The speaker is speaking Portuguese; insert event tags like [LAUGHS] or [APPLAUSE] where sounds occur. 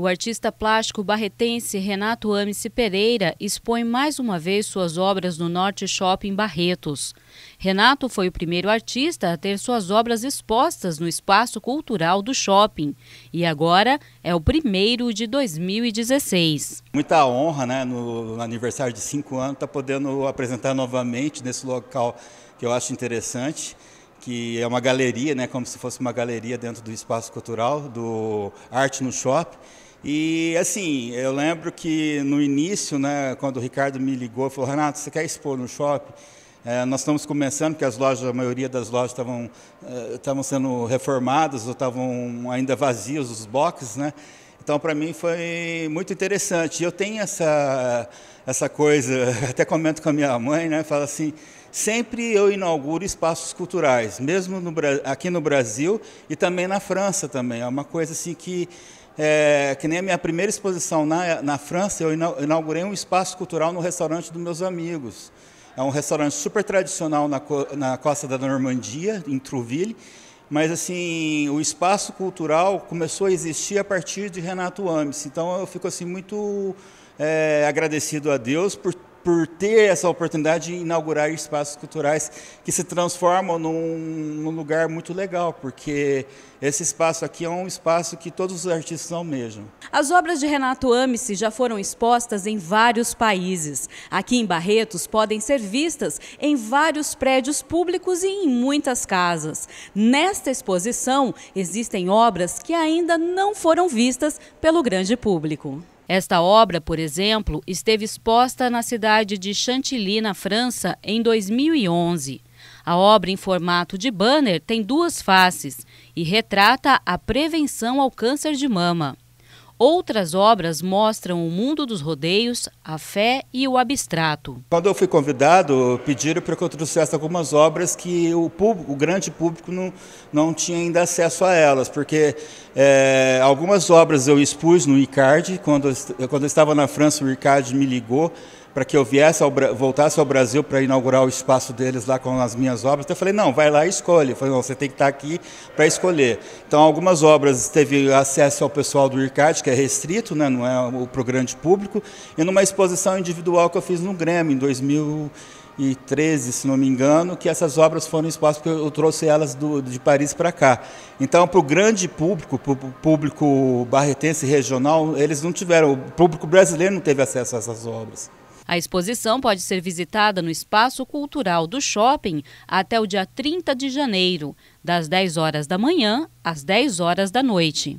O artista plástico barretense Renato Amice Pereira expõe mais uma vez suas obras no Norte Shopping Barretos. Renato foi o primeiro artista a ter suas obras expostas no espaço cultural do shopping e agora é o primeiro de 2016. Muita honra, né, no aniversário de cinco anos, estar tá podendo apresentar novamente nesse local que eu acho interessante que é uma galeria, né, como se fosse uma galeria dentro do espaço cultural, do Arte no Shopping. E assim, eu lembro que no início, né, quando o Ricardo me ligou, falou: Renato, você quer expor no shopping? É, nós estamos começando, porque as lojas, a maioria das lojas estavam, é, estavam sendo reformadas ou estavam ainda vazios os boxes, né? Então, para mim foi muito interessante. Eu tenho essa, essa coisa, [LAUGHS] até comento com a minha mãe, né? Fala assim, sempre eu inauguro espaços culturais, mesmo no, aqui no Brasil e também na França também. É uma coisa assim que é, que nem a minha primeira exposição na, na França, eu inaugurei um espaço cultural no restaurante dos meus amigos. É um restaurante super tradicional na, na costa da Normandia, em Trouville, mas assim o espaço cultural começou a existir a partir de Renato Ames. Então eu fico assim muito é, agradecido a Deus por por ter essa oportunidade de inaugurar espaços culturais que se transformam num, num, lugar muito legal, porque esse espaço aqui é um espaço que todos os artistas almejam. As obras de Renato Amici já foram expostas em vários países. Aqui em Barretos podem ser vistas em vários prédios públicos e em muitas casas. Nesta exposição existem obras que ainda não foram vistas pelo grande público. Esta obra, por exemplo, esteve exposta na cidade de Chantilly, na França, em 2011. A obra em formato de banner tem duas faces e retrata a prevenção ao câncer de mama. Outras obras mostram o mundo dos rodeios, a fé e o abstrato. Quando eu fui convidado, pediram para que eu trouxesse algumas obras que o, público, o grande público não, não tinha ainda acesso a elas, porque é, algumas obras eu expus no ICARD, quando eu, quando eu estava na França, o ICARD me ligou para que eu viesse ao, voltasse ao Brasil para inaugurar o espaço deles lá com as minhas obras. Então eu falei, não, vai lá e escolhe. falei, não, você tem que estar aqui para escolher. Então algumas obras teve acesso ao pessoal do IRCAT, que é restrito, né, não é para o grande público, e numa exposição individual que eu fiz no Grêmio em 2013, se não me engano, que essas obras foram expostas, porque eu trouxe elas do, de Paris para cá. Então, para o grande público, para o público barretense regional, eles não tiveram, o público brasileiro não teve acesso a essas obras. A exposição pode ser visitada no Espaço Cultural do Shopping até o dia 30 de janeiro, das 10 horas da manhã às 10 horas da noite.